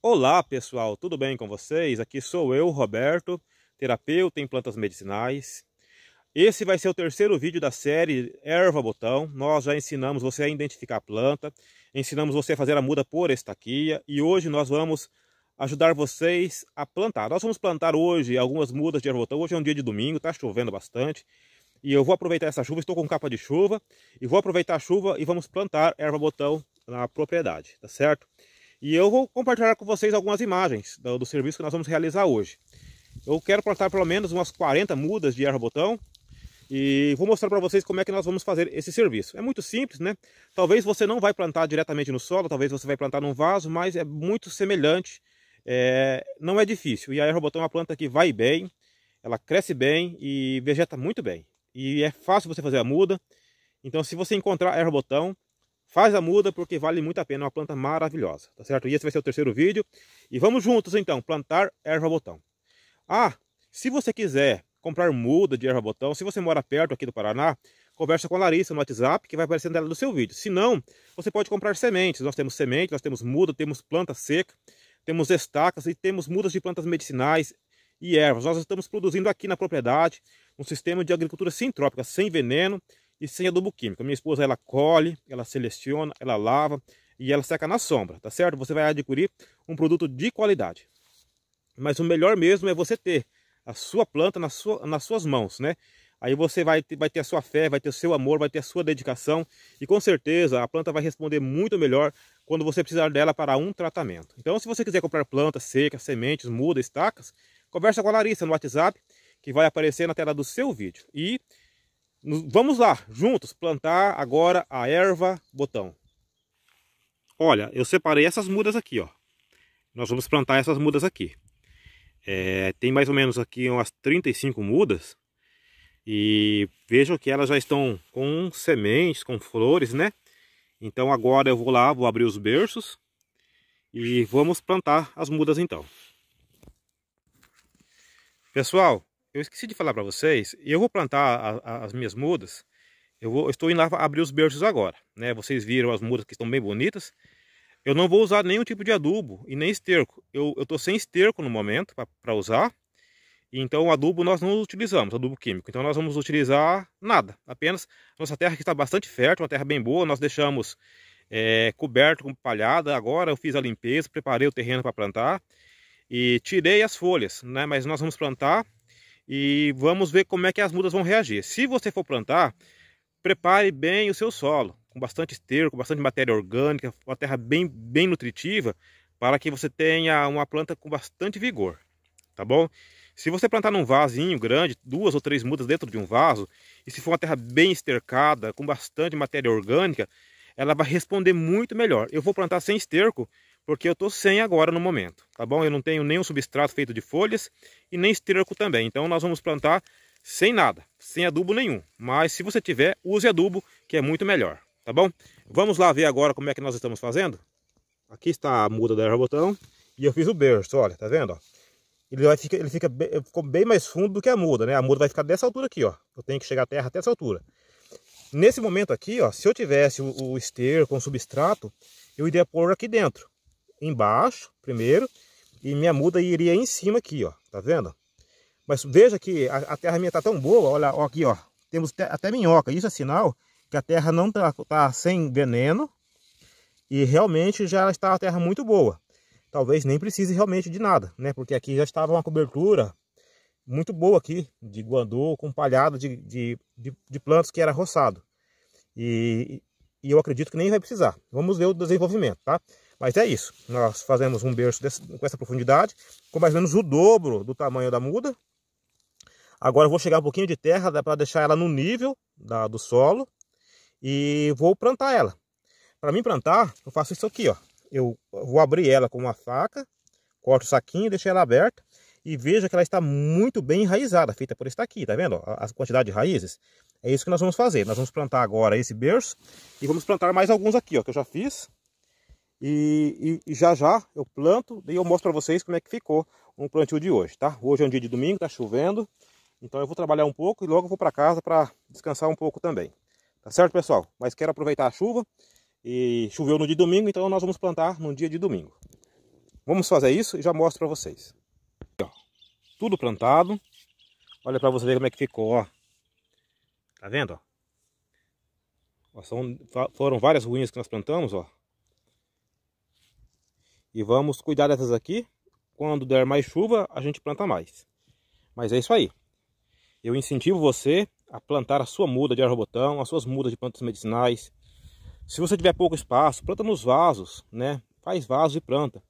Olá pessoal, tudo bem com vocês? Aqui sou eu, Roberto, terapeuta em plantas medicinais. Esse vai ser o terceiro vídeo da série Erva Botão. Nós já ensinamos você a identificar a planta, ensinamos você a fazer a muda por estaquia e hoje nós vamos ajudar vocês a plantar. Nós vamos plantar hoje algumas mudas de erva botão. Hoje é um dia de domingo, está chovendo bastante e eu vou aproveitar essa chuva, estou com capa de chuva e vou aproveitar a chuva e vamos plantar erva botão na propriedade, tá certo? E eu vou compartilhar com vocês algumas imagens do, do serviço que nós vamos realizar hoje. Eu quero plantar pelo menos umas 40 mudas de erva-botão e vou mostrar para vocês como é que nós vamos fazer esse serviço. É muito simples, né? Talvez você não vai plantar diretamente no solo, talvez você vai plantar num vaso, mas é muito semelhante, é... não é difícil. E a erva-botão é uma planta que vai bem, ela cresce bem e vegeta muito bem. E é fácil você fazer a muda. Então se você encontrar erva-botão, Faz a muda porque vale muito a pena, é uma planta maravilhosa, tá certo? E esse vai ser o terceiro vídeo. E vamos juntos então, plantar erva botão. Ah, se você quiser comprar muda de erva botão, se você mora perto aqui do Paraná, conversa com a Larissa no WhatsApp que vai aparecer dela no seu vídeo. Se não, você pode comprar sementes. Nós temos semente, nós temos muda, temos planta seca, temos estacas e temos mudas de plantas medicinais e ervas. Nós estamos produzindo aqui na propriedade um sistema de agricultura sintrópica, sem veneno, e sem adubo químico. Minha esposa ela colhe, ela seleciona, ela lava e ela seca na sombra, tá certo? Você vai adquirir um produto de qualidade. Mas o melhor mesmo é você ter a sua planta na sua, nas suas mãos, né? Aí você vai ter, vai ter a sua fé, vai ter o seu amor, vai ter a sua dedicação e com certeza a planta vai responder muito melhor quando você precisar dela para um tratamento. Então, se você quiser comprar plantas secas, sementes, mudas, estacas, conversa com a Larissa no WhatsApp que vai aparecer na tela do seu vídeo. E Vamos lá, juntos, plantar agora a erva botão. Olha, eu separei essas mudas aqui, ó. Nós vamos plantar essas mudas aqui. É, tem mais ou menos aqui umas 35 mudas. E vejam que elas já estão com sementes, com flores, né? Então agora eu vou lá, vou abrir os berços. E vamos plantar as mudas então. Pessoal, eu esqueci de falar para vocês, eu vou plantar a, a, as minhas mudas. Eu, vou, eu estou indo lá abrir os berços agora, né? Vocês viram as mudas que estão bem bonitas. Eu não vou usar nenhum tipo de adubo e nem esterco. Eu estou sem esterco no momento para usar. Então o adubo nós não utilizamos, adubo químico. Então nós vamos utilizar nada, apenas nossa terra que está bastante fértil, uma terra bem boa. Nós deixamos é, coberto com palhada. Agora eu fiz a limpeza, preparei o terreno para plantar e tirei as folhas, né? Mas nós vamos plantar e vamos ver como é que as mudas vão reagir. Se você for plantar, prepare bem o seu solo, com bastante esterco, bastante matéria orgânica, uma terra bem, bem nutritiva, para que você tenha uma planta com bastante vigor, tá bom? Se você plantar num vasinho grande, duas ou três mudas dentro de um vaso, e se for uma terra bem estercada, com bastante matéria orgânica, ela vai responder muito melhor. Eu vou plantar sem esterco, porque eu estou sem agora no momento, tá bom? Eu não tenho nenhum substrato feito de folhas e nem esterco também, então nós vamos plantar sem nada, sem adubo nenhum, mas se você tiver, use adubo, que é muito melhor, tá bom? Vamos lá ver agora como é que nós estamos fazendo? Aqui está a muda da erva-botão e eu fiz o berço, olha, tá vendo, Ele, vai ficar, ele fica bem, ficou bem mais fundo do que a muda, né? A muda vai ficar dessa altura aqui, ó. Eu tenho que chegar à terra até essa altura. Nesse momento aqui, ó, se eu tivesse o, o esterco ou substrato, eu iria pôr aqui dentro embaixo primeiro e minha muda iria em cima aqui, ó. Tá vendo? Mas veja que a, a terra minha tá tão boa, olha ó, aqui, ó. Temos te, até minhoca. Isso é sinal que a terra não tá, tá sem veneno e realmente já está a terra muito boa. Talvez nem precise realmente de nada, né? Porque aqui já estava uma cobertura muito boa aqui de guandu com palhada de, de, de, de plantas que era roçado. E, e eu acredito que nem vai precisar. Vamos ver o desenvolvimento, tá? Mas é isso, nós fazemos um berço com essa profundidade, com mais ou menos o dobro do tamanho da muda. Agora eu vou chegar um pouquinho de terra, dá para deixar ela no nível da, do solo e vou plantar ela. Para mim plantar, eu faço isso aqui, ó. Eu vou abrir ela com uma faca, corto o saquinho, deixo ela aberta e veja que ela está muito bem enraizada, feita por estar aqui, tá vendo? Ó, a quantidade de raízes. É isso que nós vamos fazer. Nós vamos plantar agora esse berço e vamos plantar mais alguns aqui, ó, que eu já fiz. E, e, já já eu planto e eu mostro para vocês como é que ficou um plantio de hoje, tá? Hoje é um dia de domingo, tá chovendo, então eu vou trabalhar um pouco e logo vou para casa para descansar um pouco também. Tá certo, pessoal? Mas quero aproveitar a chuva e choveu no dia de domingo, então nós vamos plantar no dia de domingo. Vamos fazer isso e já mostro para vocês. Ó, tudo plantado. Olha para você ver como é que ficou, ó. Tá vendo, ó? ó são, foram várias ruínas que nós plantamos, ó. E vamos cuidar dessas aqui. Quando der mais chuva, a gente planta mais. Mas é isso aí. Eu incentivo você a plantar a sua muda de arrobotão, as suas mudas de plantas medicinais. Se você tiver pouco espaço, planta nos vasos, né? Faz vaso e planta.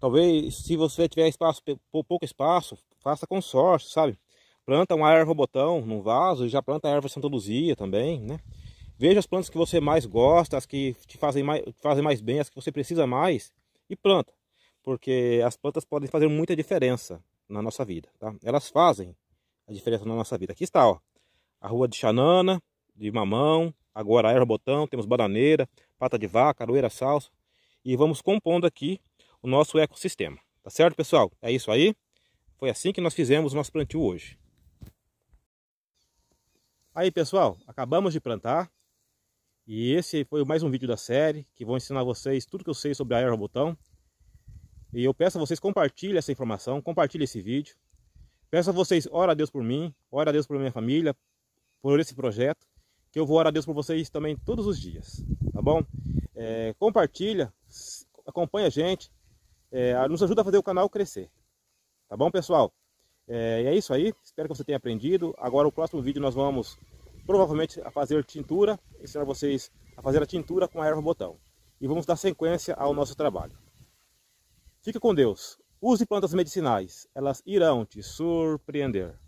Talvez se você tiver espaço, pouco espaço, faça consórcio, sabe? Planta uma erva botão num vaso e já planta a erva Santa Luzia também, né? Veja as plantas que você mais gosta, as que te fazem mais, te fazem mais bem, as que você precisa mais e planta, porque as plantas podem fazer muita diferença na nossa vida, tá? Elas fazem a diferença na nossa vida. Aqui está, ó, a rua de Xanana, de mamão, agora erva botão, temos bananeira, pata de vaca, aroeira salsa e vamos compondo aqui o nosso ecossistema. Tá certo, pessoal? É isso aí. Foi assim que nós fizemos o nosso plantio hoje. Aí, pessoal, acabamos de plantar. E esse foi mais um vídeo da série que vou ensinar vocês tudo que eu sei sobre a botão. E eu peço a vocês compartilhem essa informação, compartilhem esse vídeo. Peço a vocês, ora a Deus por mim, ora a Deus por minha família, por esse projeto, que eu vou orar a Deus por vocês também todos os dias, tá bom? É, compartilha, acompanha a gente, é, nos ajuda a fazer o canal crescer, tá bom, pessoal? É, e é isso aí, espero que você tenha aprendido. Agora, o próximo vídeo nós vamos provavelmente a fazer tintura, ensinar vocês a fazer a tintura com a erva botão. E vamos dar sequência ao nosso trabalho. Fica com Deus. Use plantas medicinais, elas irão te surpreender.